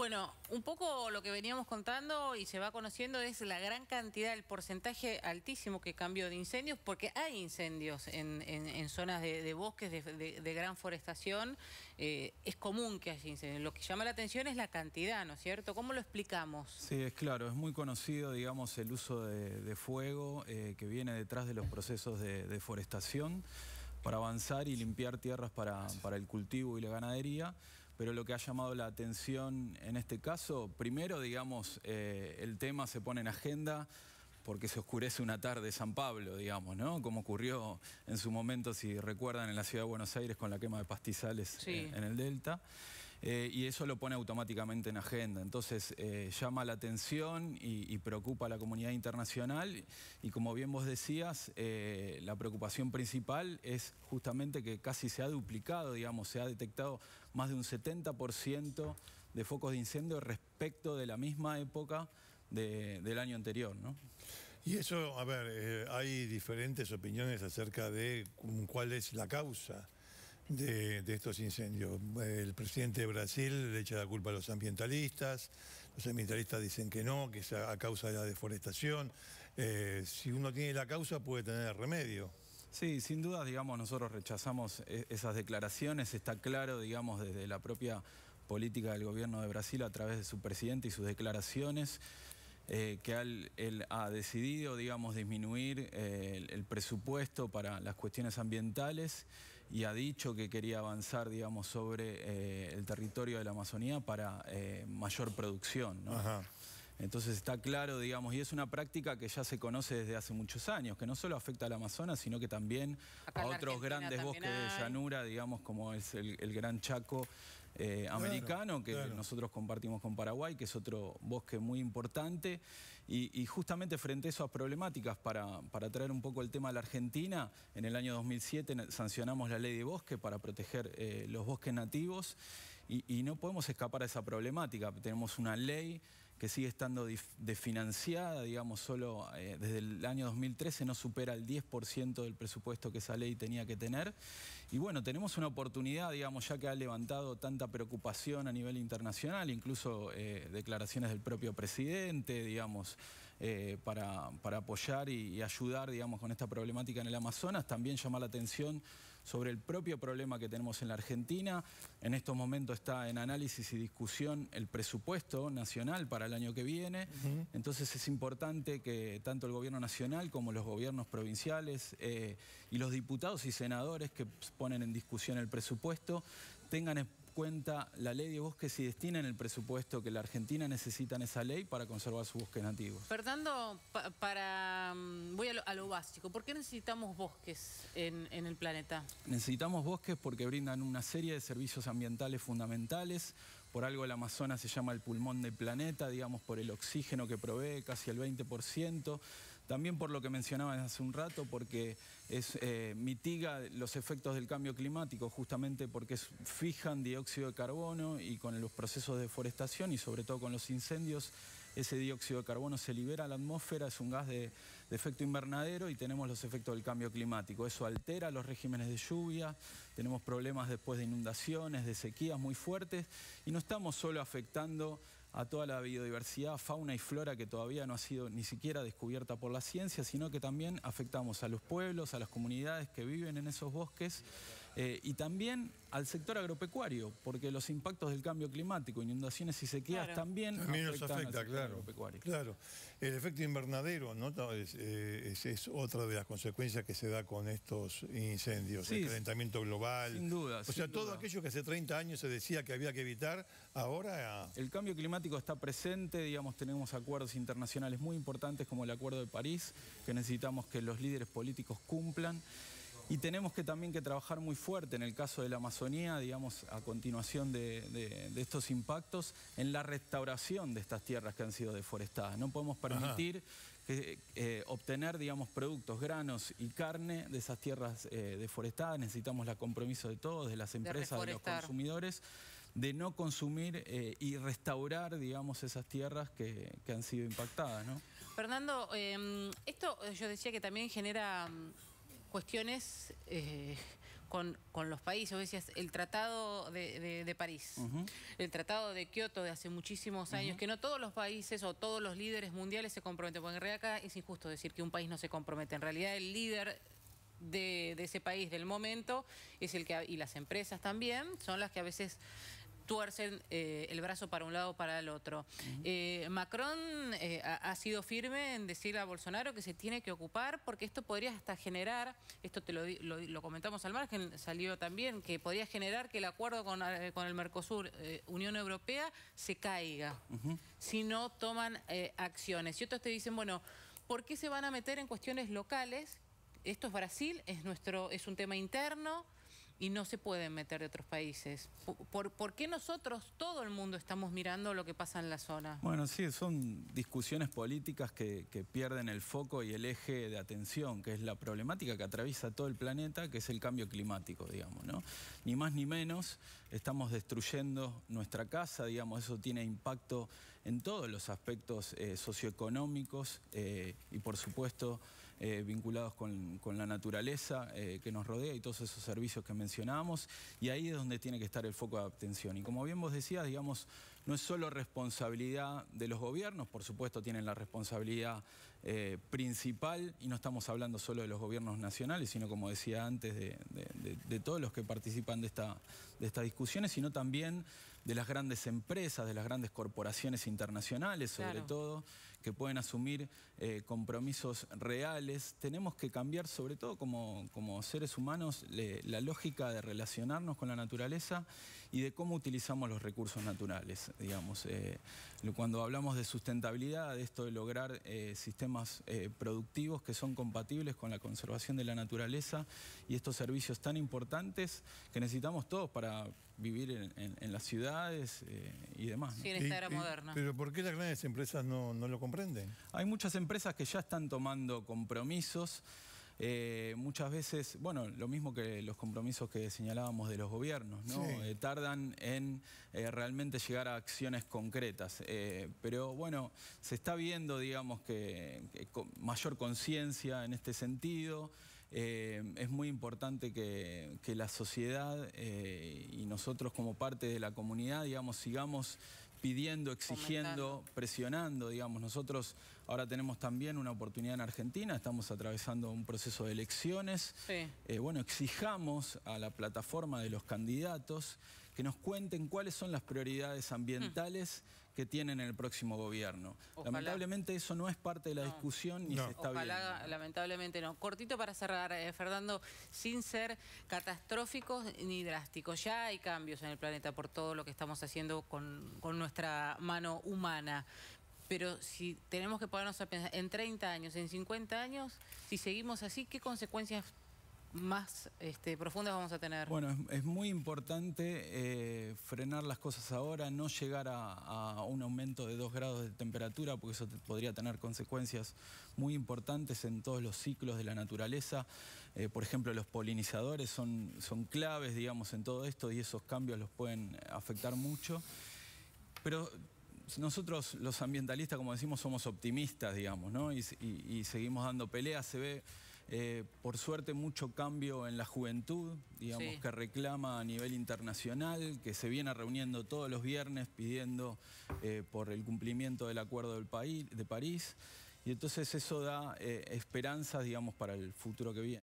Bueno, un poco lo que veníamos contando y se va conociendo es la gran cantidad, el porcentaje altísimo que cambió de incendios, porque hay incendios en, zonas de, bosques, de, gran forestación, eh, es común que haya incendios. Lo que llama la atención es la cantidad, ¿no es cierto? ¿Cómo lo explicamos? Sí, es claro, es muy conocido, digamos, el uso de, fuego eh, que viene detrás de los procesos de deforestación para avanzar y limpiar tierras para el cultivo y la ganadería pero lo que ha llamado la atención en este caso, primero, digamos, eh, el tema se pone en agenda porque se oscurece una tarde San Pablo, digamos, ¿no? Como ocurrió en su momento, si recuerdan, en la ciudad de Buenos Aires con la quema de pastizales en el Delta. Eh, y eso lo pone automáticamente en agenda. Entonces eh, llama la atención y, preocupa a la comunidad internacional y como bien vos decías, eh, la preocupación principal es justamente que casi se ha duplicado, digamos, se ha detectado más de un 70% de focos de incendio respecto de la misma época del año anterior, Y eso, a ver, hay diferentes opiniones acerca de mm, cuál es la causa de, estos incendios. El presidente de Brasil le echa la culpa a los ambientalistas, los ambientalistas dicen que no, que es a, causa de la deforestación. Eh, si uno tiene la causa puede tener remedio. Sí, sin duda, digamos, nosotros rechazamos e, esas declaraciones, está claro, digamos, desde la propia política del gobierno de Brasil a través de su presidente y sus declaraciones. Eh, que él, ha decidido, digamos, disminuir eh, el, presupuesto para las cuestiones ambientales y ha dicho que quería avanzar, digamos, sobre eh, el territorio de la Amazonía para eh, mayor producción. Entonces está claro, digamos, y es una práctica que ya se conoce desde hace muchos años, que no solo afecta al Amazonas, sino que también a otros grandes bosques de llanura, digamos, como es el, Gran Chaco eh, americano, que nosotros compartimos con Paraguay, que es otro bosque muy importante. Y, justamente frente a esas problemáticas, para, traer un poco el tema a la Argentina, en el año 2007 sancionamos la ley de bosque para proteger eh, los bosques nativos y no podemos escapar a esa problemática. Tenemos una ley que sigue estando desfinanciada, digamos, solo eh, desde el año 2013 no supera el 10% del presupuesto que esa ley tenía que tener. Y bueno, tenemos una oportunidad, digamos, ya que ha levantado tanta preocupación a nivel internacional, incluso eh, declaraciones del propio presidente, digamos, eh, para, apoyar y, y ayudar, digamos, con esta problemática en el Amazonas, también llama la atención sobre el propio problema que tenemos en la Argentina. En estos momentos está en análisis y discusión el presupuesto nacional para el año que viene. Entonces es importante que tanto el gobierno nacional como los gobiernos provinciales eh, y los diputados y senadores que ponen en discusión el presupuesto tengan cuenta la ley de bosques y destina en el presupuesto que la Argentina necesita en esa ley para conservar sus bosques nativos. Fernando, para, mm, voy a lo, básico. ¿Por qué necesitamos bosques en, en el planeta? Necesitamos bosques porque brindan una serie de servicios ambientales fundamentales. Por algo el Amazonas se llama el pulmón del planeta, digamos, por el oxígeno que provee, casi el 20%. También por lo que mencionaba hace un rato, porque es, eh, mitiga los efectos del cambio climático, justamente porque fijan dióxido de carbono y con los procesos de deforestación y sobre todo con los incendios, ese dióxido de carbono se libera a la atmósfera, es un gas de efecto invernadero y tenemos los efectos del cambio climático. Eso altera los regímenes de lluvia, tenemos problemas después de inundaciones, de sequías muy fuertes y no estamos solo afectando a toda la biodiversidad, fauna y flora que todavía no ha sido ni siquiera descubierta por la ciencia, sino que también afectamos a los pueblos, a las comunidades que viven en esos bosques eh, y también al sector agropecuario, porque los impactos del cambio climático, inundaciones y sequías también, afectan al sector agropecuario. el efecto invernadero eh, Es, otra de las consecuencias que se da con estos incendios, el calentamiento global. Sin duda. O sea, todo aquello que hace 30 años se decía que había que evitar, ahora... El cambio climático está presente, digamos, tenemos acuerdos internacionales muy importantes como el Acuerdo de París, que necesitamos que los líderes políticos cumplan. Y tenemos que también que trabajar muy fuerte en el caso de la Amazonía, digamos, a continuación de, estos impactos, en la restauración de estas tierras que han sido deforestadas. No podemos permitir eh, obtener, digamos, productos, granos y carne de esas tierras eh, deforestadas. Necesitamos el compromiso de todos, de las empresas, de, los consumidores de no consumir eh, y restaurar, digamos, esas tierras que, han sido impactadas, Fernando, esto yo decía que también genera mm, cuestiones eh, con, los países. o decías, el Tratado de, París, el Tratado de Kioto de hace muchísimos años, que no todos los países o todos los líderes mundiales se comprometen, porque en realidad es injusto decir que un país no se compromete. En realidad el líder de, ese país del momento es el que y las empresas también son las que a veces tuercen eh, el brazo para un lado o para el otro. Eh, Macron eh, ha, sido firme en decirle a Bolsonaro que se tiene que ocupar porque esto podría hasta generar, esto te lo, comentamos al margen, salió también, que podría generar que el acuerdo con, el Mercosur, Unión Europea, se caiga si no toman acciones. Y otros te dicen, bueno, ¿por qué se van a meter en cuestiones locales? Esto es Brasil, es, nuestro, es un tema interno y no se pueden meter de otros países. ¿Por, qué nosotros, todo el mundo, estamos mirando lo que pasa en la zona? Bueno, sí, son discusiones políticas que, pierden el foco y el eje de atención, que es la problemática que atraviesa todo el planeta, que es el cambio climático, digamos, ¿no? Ni más ni menos, estamos destruyendo nuestra casa, digamos, eso tiene impacto en todos los aspectos eh, socioeconómicos eh, y, por supuesto, eh, vinculados con, la naturaleza eh, que nos rodea y todos esos servicios que mencionábamos. Y ahí es donde tiene que estar el foco de atención. Y como bien vos decías, digamos, no es solo responsabilidad de los gobiernos, por supuesto tienen la responsabilidad eh, principal, y no estamos hablando solo de los gobiernos nacionales, sino como decía antes, de, todos los que participan de, esta, de estas discusiones, sino también de las grandes empresas, de las grandes corporaciones internacionales sobre todo, que pueden asumir eh, compromisos reales. Tenemos que cambiar sobre todo como, seres humanos la lógica de relacionarnos con la naturaleza y de cómo utilizamos los recursos naturales, digamos. Eh, cuando hablamos de sustentabilidad, de esto de lograr eh, sistemas productivos que son compatibles con la conservación de la naturaleza y estos servicios tan importantes que necesitamos todos para vivir en la ciudad eh, y demás. Sí, era moderna. pero ¿por qué las grandes empresas no, lo comprenden? Hay muchas empresas que ya están tomando compromisos. Eh, muchas veces, bueno, lo mismo que los compromisos que señalábamos de los gobiernos, ¿no? Eh, tardan en realmente llegar a acciones concretas. pero bueno, se está viendo, digamos, que, mayor conciencia en este sentido. Eh, es muy importante que, la sociedad eh, y nosotros como parte de la comunidad, digamos, sigamos pidiendo, exigiendo, presionando, digamos. Nosotros ahora tenemos también una oportunidad en Argentina, estamos atravesando un proceso de elecciones. Eh, bueno, exijamos a la plataforma de los candidatos que nos cuenten cuáles son las prioridades mm. ambientales que tienen en el próximo gobierno. Lamentablemente eso no es parte de la discusión y se está Ojalá, lamentablemente no. Cortito para cerrar, eh, Fernando, sin ser catastróficos ni drásticos. Ya hay cambios en el planeta por todo lo que estamos haciendo con, con nuestra mano humana pero si tenemos que ponernos a pensar en 30 años, en 50 años, si seguimos así, ¿qué consecuencias más este, profundas vamos a tener. Bueno, es, muy importante eh, frenar las cosas ahora, no llegar a, un aumento de 2 grados de temperatura, porque eso podría tener consecuencias muy importantes en todos los ciclos de la naturaleza. Eh, por ejemplo, los polinizadores son, claves, digamos, en todo esto y esos cambios los pueden afectar mucho. Pero nosotros los ambientalistas, como decimos, somos optimistas, digamos, ¿no? Y, y seguimos dando peleas, se ve eh, por suerte mucho cambio en la juventud, digamos, que reclama a nivel internacional, que se viene reuniendo todos los viernes pidiendo eh, por el cumplimiento del Acuerdo del país, de París. Y entonces eso da eh, esperanzas, digamos, para el futuro que viene.